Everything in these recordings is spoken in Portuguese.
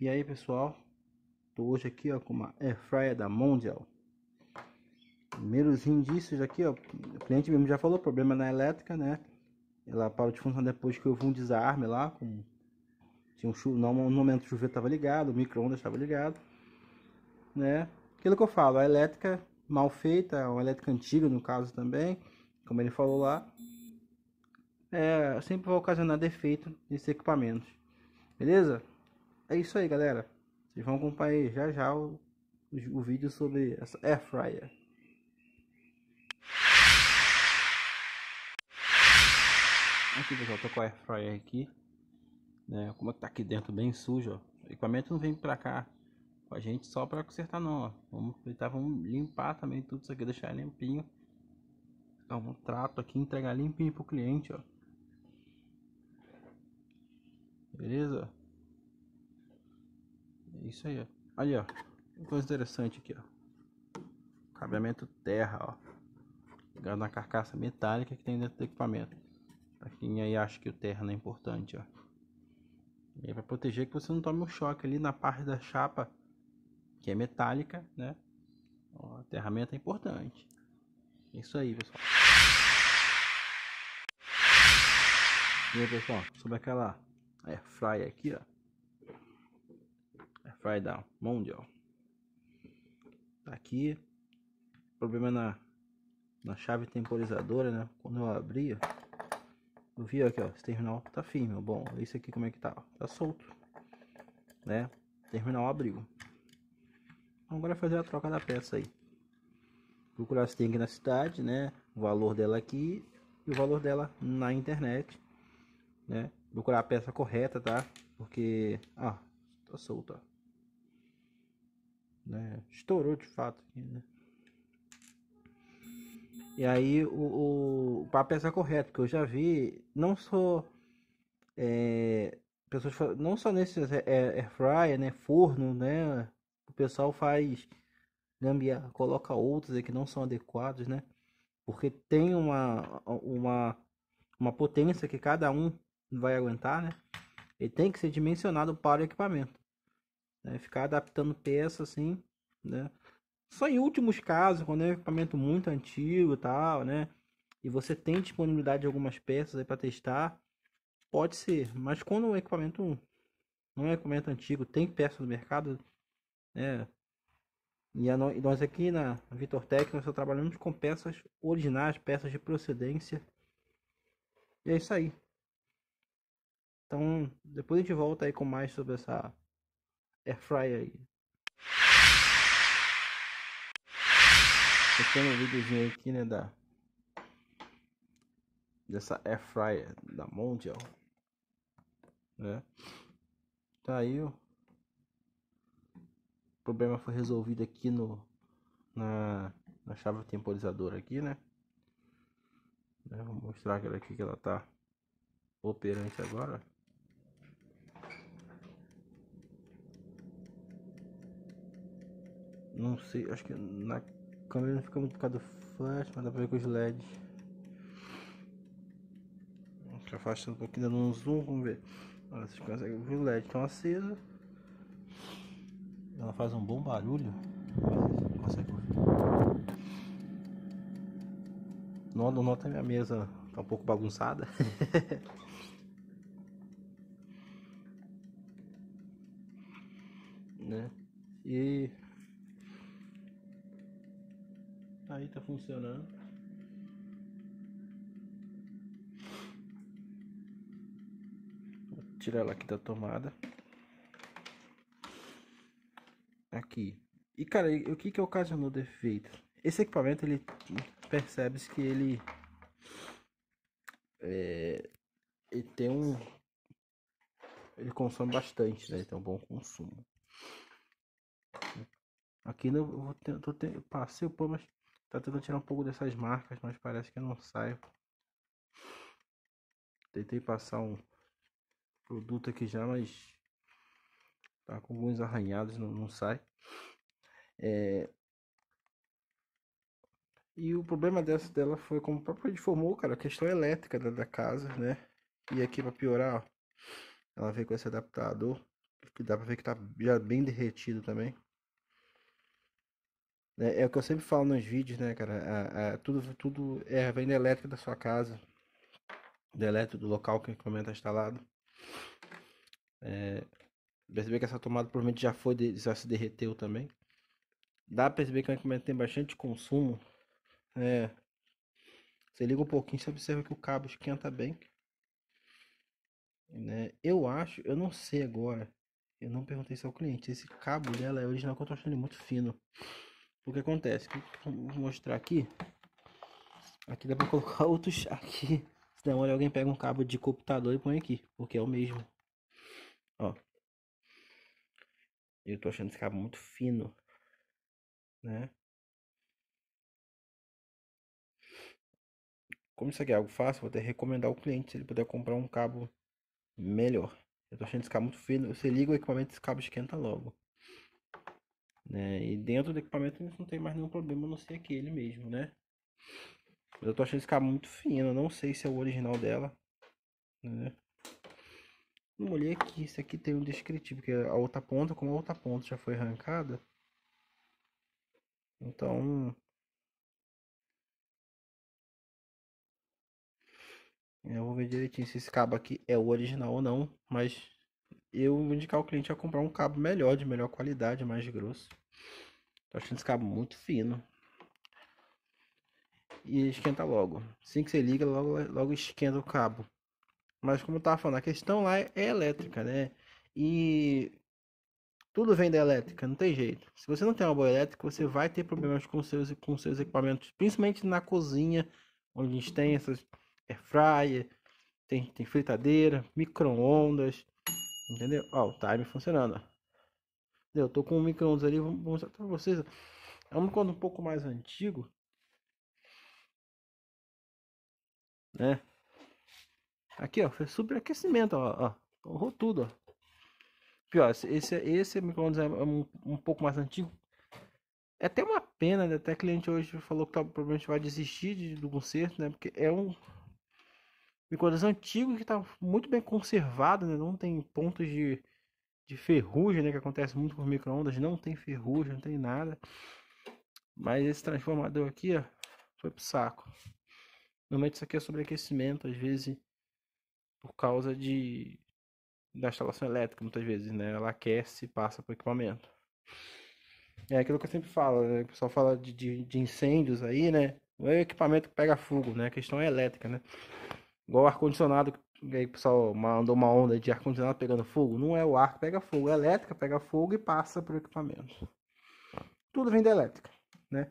E aí pessoal, tô hoje aqui ó, com uma airfryer da Mondial. Primeiros indícios aqui ó, o cliente mesmo já falou, problema na elétrica né. Ela parou de funcionar depois que houve um desarme lá, com... tinha um chuva, no momento o chuveiro estava ligado, o micro-ondas estava ligado, né. Aquilo que eu falo, a elétrica mal feita, uma elétrica antiga no caso também, como ele falou lá, é, sempre vai ocasionar defeito nesses equipamentos, beleza? É isso aí, galera. Vocês vão acompanhar já já o, o, o vídeo sobre essa air fryer. Aqui, pessoal, tô com a air fryer aqui. Né? Como é tá aqui dentro bem sujo, ó. O equipamento não vem pra cá com a gente só pra consertar, não, ó. Vamos aproveitar, vamos limpar também tudo isso aqui, deixar limpinho. Dar um trato aqui, entregar limpinho pro cliente, ó. Beleza? Isso aí, ó. ó. Uma coisa interessante aqui, ó. Cabeamento terra, ó. Ligado na carcaça metálica que tem dentro do equipamento. Pra quem aí acha que o terra não é importante, ó. E aí vai proteger que você não tome um choque ali na parte da chapa que é metálica, né? Ó, a ferramenta é importante. Isso aí, pessoal. E aí, pessoal, sobre aquela é, fraia aqui, ó vai dar de Tá aqui. Problema na, na chave temporizadora, né? Quando eu abria, eu vi aqui, ó. Esse terminal tá firme, ó. Bom, esse aqui como é que tá? Tá solto, né? Terminal abriu. Agora fazer a troca da peça aí. Procurar se tem aqui na cidade, né? O valor dela aqui e o valor dela na internet, né? Procurar a peça correta, tá? Porque, ah, tá solto, ó né? Estourou de fato aqui, né? E aí o, o, o papo está é correto, porque eu já vi, não só é, pessoas não só nesses é, é, air fryer, né? Forno, né? O pessoal faz coloca outros que não são adequados, né? Porque tem uma, uma, uma potência que cada um vai aguentar, né? E tem que ser dimensionado para o equipamento. Né? Ficar adaptando peça assim, né? Só em últimos casos, quando é equipamento muito antigo e tal, né? E você tem disponibilidade de algumas peças aí para testar, pode ser. Mas quando o equipamento não é equipamento antigo, tem peças no mercado, né? E a, nós aqui na Vitor Tech, nós só trabalhamos com peças originais, peças de procedência. E é isso aí. Então, depois a gente volta aí com mais sobre essa airfryer Eu tenho um videozinho aqui, né, da dessa air fryer da Mondial, né? Tá aí o problema foi resolvido aqui no na, na chave temporizadora aqui, né? né vou mostrar ela aqui que ela tá operante agora. Não sei, acho que na câmera não fica muito por causa do flash, mas dá pra ver com os LEDs. Fica afastando um pouquinho, dando um zoom, vamos ver. Olha, vocês conseguem ver os LEDs estão tá acesos. Ela faz um bom barulho. Vocês conseguem ouvir. Nota, tá nota minha mesa tá um pouco bagunçada. né? E Tá aí tá funcionando. Vou tirar ela aqui da tomada. Aqui. E cara, o que que ocasionou o defeito? Esse equipamento ele percebe-se que ele é, ele tem um ele consome bastante, né? Ele tem um bom consumo. Aqui não eu vou tentar eu passei o pano, mas Tá tentando tirar um pouco dessas marcas, mas parece que não sai. Tentei passar um produto aqui já, mas tá com alguns arranhados, não, não sai. É... E o problema dessa dela foi como o próprio informou, cara, a questão elétrica da, da casa, né? E aqui para piorar, ó, ela veio com esse adaptador, que dá para ver que tá já bem derretido também. É, é o que eu sempre falo nos vídeos, né, cara? A, a, tudo, tudo é venda elétrica da sua casa, do elétrico do local que o equipamento está é instalado. É, perceber que essa tomada provavelmente já foi, já se derreteu também. Dá pra perceber que o equipamento tem bastante consumo. É, você liga um pouquinho, você observa que o cabo esquenta bem. Né? Eu acho, eu não sei agora. Eu não perguntei se ao cliente. Esse cabo dela é original, que eu tô achando ele muito fino. O que acontece? Vou mostrar aqui. Aqui dá pra colocar outro aqui. Se der uma olhada, alguém pega um cabo de computador e põe aqui. Porque é o mesmo. Ó. Eu tô achando esse cabo muito fino. Né? Como isso aqui é algo fácil, vou até recomendar ao cliente se ele puder comprar um cabo melhor. Eu tô achando esse cabo muito fino. Você liga o equipamento, esse cabo esquenta logo. Né? E dentro do equipamento não tem mais nenhum problema, a não ser aquele mesmo, né? Mas eu tô achando esse cabo muito fino, não sei se é o original dela, né? Não olhei aqui, isso aqui tem um descritivo, que é a outra ponta, como a outra ponta já foi arrancada. Então... É, eu vou ver direitinho se esse cabo aqui é o original ou não, mas eu vou indicar o cliente a comprar um cabo melhor, de melhor qualidade, mais grosso. Tô achando esse cabo muito fino. E esquenta logo. Assim que você liga, logo, logo esquenta o cabo. Mas como eu tava falando, a questão lá é, é elétrica, né? E tudo vem da elétrica, não tem jeito. Se você não tem uma boa elétrica, você vai ter problemas com seus, com seus equipamentos, principalmente na cozinha, onde a gente tem essas air fryer, tem, tem fritadeira, micro-ondas, entendeu? Ó, o time funcionando, ó. Eu tô com um micro-ondas ali, vou mostrar para vocês. É um micro um pouco mais antigo. Né? Aqui, ó, foi superaquecimento, ó, ó. Torrou tudo, ó. Pior, esse, esse, esse micro-ondas é, é um, um pouco mais antigo. É até uma pena, né? Até cliente hoje falou que tá, provavelmente vai desistir de, do conserto, né? Porque é um micro-ondas antigo que tá muito bem conservado, né? Não tem pontos de de ferrugem, né, que acontece muito com microondas, não tem ferrugem, não tem nada. Mas esse transformador aqui, ó, foi pro saco. Normalmente isso aqui é sobreaquecimento, às vezes por causa de da instalação elétrica, muitas vezes, né? Ela aquece e passa para o equipamento. É aquilo que eu sempre falo, né? o pessoal fala de, de, de incêndios aí, né? Não é equipamento que pega fogo, né? A questão é elétrica, né? Igual ar-condicionado que e aí o pessoal mandou uma onda de ar-condicionado pegando fogo. Não é o ar que pega fogo, é elétrica pega fogo e passa para o equipamento. Tudo vem da elétrica, né?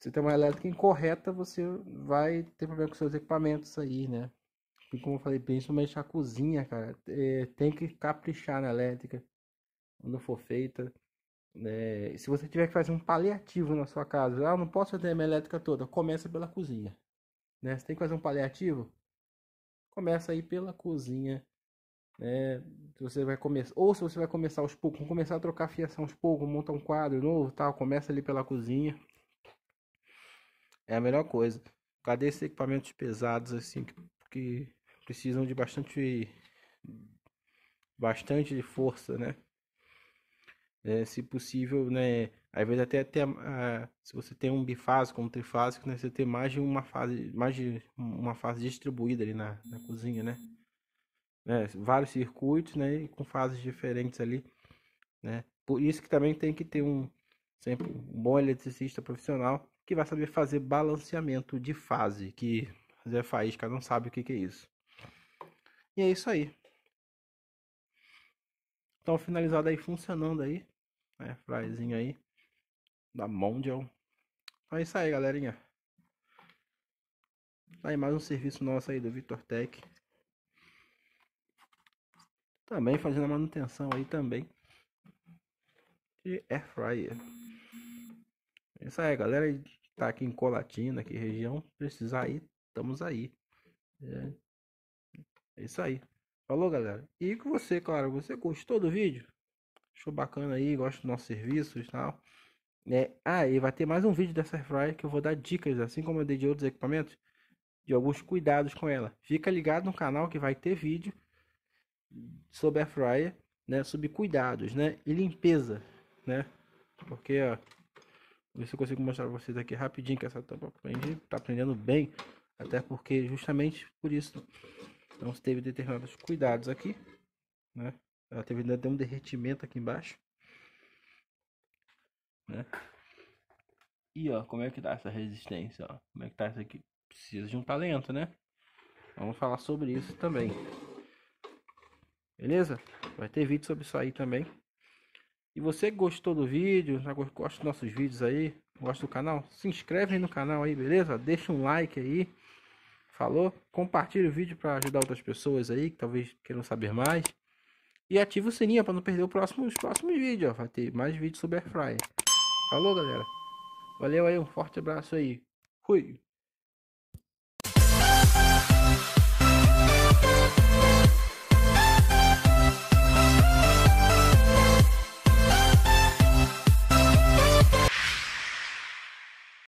Se tem uma elétrica incorreta, você vai ter problema com seus equipamentos aí, né? E como eu falei, principalmente a cozinha, cara, é, tem que caprichar na elétrica quando for feita. Né? se você tiver que fazer um paliativo na sua casa, ah, não posso fazer a minha elétrica toda, começa pela cozinha. Né? Você tem que fazer um paliativo, começa aí pela cozinha, né? Se você vai começar, ou se você vai começar aos poucos, começar a trocar fiação aos poucos, montar um quadro novo, tal, começa ali pela cozinha. É a melhor coisa. Cadê esses equipamentos pesados assim que, que precisam de bastante bastante de força, né? É, se possível, né, às vezes até, até uh, eh, se você tem um bifásico, um trifásico, né? Você tem mais de uma fase, mais de uma fase distribuída ali na, na cozinha, né? É, vários circuitos, né? E com fases diferentes ali, né? Por isso que também tem que ter um sempre um bom eletricista profissional que vai saber fazer balanceamento de fase, que Zé Faísca não sabe o que, que é isso. E é isso aí. Então finalizado aí, funcionando aí, né? aí da Mondial. É isso aí, galerinha. Tá aí mais um serviço nosso aí do Victor Tech. Também fazendo a manutenção aí também. de Air Fryer. É isso aí, galera. Tá aqui em Colatina, aqui região. Precisar aí, estamos aí. É, é isso aí. Falou, galera. E com você, claro, você gostou do vídeo? Achou bacana aí, gosta do nosso serviço e tal. Né? Ah, e vai ter mais um vídeo dessa fryer que eu vou dar dicas, assim como eu dei de outros equipamentos, de alguns cuidados com ela. Fica ligado no canal que vai ter vídeo sobre fryer, né? Sobre cuidados, né? E limpeza, né? Porque, ó, ver se eu consigo mostrar pra vocês aqui rapidinho que essa tampa aprendi, tá aprendendo bem. Até porque, justamente por isso, não teve determinados cuidados aqui, né? Ela teve um derretimento aqui embaixo né? E ó, como é que tá essa resistência, ó? Como é que tá isso aqui? Precisa de um talento, né? Vamos falar sobre isso também. Beleza? Vai ter vídeo sobre isso aí também. E você gostou do vídeo, já gosta dos nossos vídeos aí, gosta do canal, se inscreve aí no canal aí, beleza? Deixa um like aí. Falou? Compartilha o vídeo para ajudar outras pessoas aí que talvez queiram saber mais. E ativa o sininho para não perder próximo, os próximos vídeos. Ó. Vai ter mais vídeos sobre Airfryer. Falou, galera. Valeu aí, um forte abraço aí. Fui.